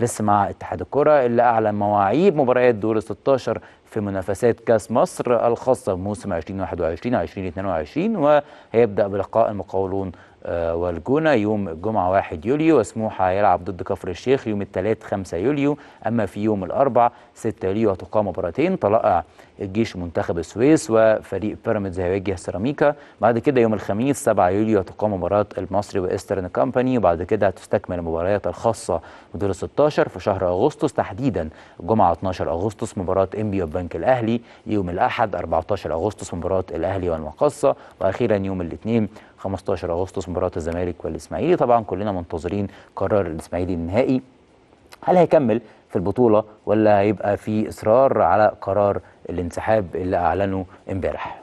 لسه مع اتحاد الكرة اللي أعلن مواعيد مباريات دور 16 في منافسات كاس مصر الخاصة بموسم 2021 2022 وهيبدأ بلقاء المقاولون آه، والجونة يوم الجمعة 1 يوليو وسموحة هيلعب ضد كفر الشيخ يوم الثلاث 5 يوليو أما في يوم الأربع 6 يوليو هتقام مباراتين طلائع الجيش منتخب السويس وفريق بيراميدز هيواجه سيراميكا بعد كده يوم الخميس 7 يوليو هتقام مباراة المصري وإيسترن كامباني وبعد كده هتستكمل المباريات الخاصة بدور 16 في شهر أغسطس تحديدا الجمعة 12 أغسطس مباراة إنبي وبنك الأهلي يوم الأحد 14 أغسطس مباراة الأهلي والمقصة وأخيرا يوم الاثنين 15 اغسطس مباراه الزمالك والاسماعيلي طبعا كلنا منتظرين قرار الاسماعيلي النهائي هل هيكمل في البطوله ولا هيبقى في اصرار على قرار الانسحاب اللي اعلنه امبارح